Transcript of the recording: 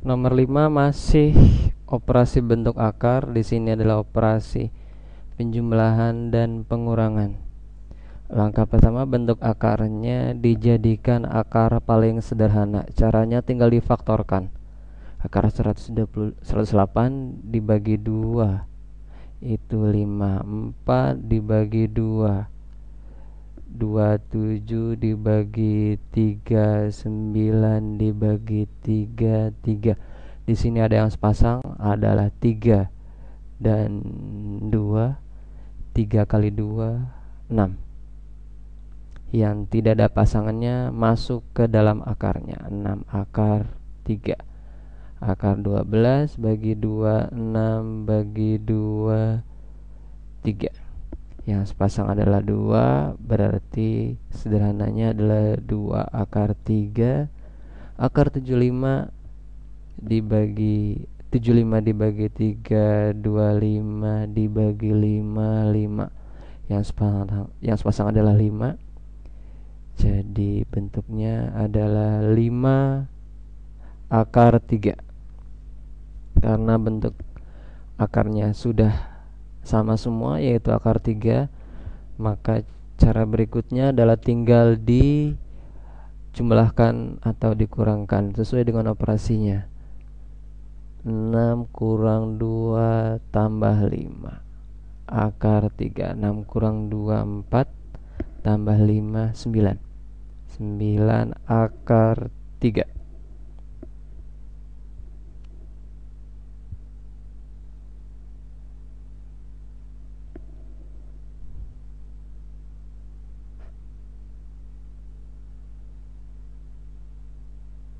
Nomor 5 masih operasi bentuk akar. Di sini adalah operasi penjumlahan dan pengurangan. Langkah pertama bentuk akarnya dijadikan akar paling sederhana. Caranya tinggal difaktorkan. Akar 120, 108 dibagi 2 itu 5 4 dibagi 2 27 dibagi 3 9 dibagi 3 3 di sini ada yang sepasang adalah 3 dan 2 3 kali 2 6 yang tidak ada pasangannya masuk ke dalam akarnya 6 akar 3 akar 12 bagi 2 6 bagi 2 3 yang sepasang adalah dua berarti sederhananya adalah dua akar tiga akar 75 dibagi lima dibagi 3 25 dibagi lima 5 yang sepasang yang sepasang adalah lima jadi bentuknya adalah lima akar tiga karena bentuk akarnya sudah sama semua yaitu akar 3 maka cara berikutnya adalah tinggal di jumlahkan atau dikurangkan sesuai dengan operasinya 6 kurang 2 tambah 5 akar 3 6 kurang 2 4 tambah 5 9 9 akar 3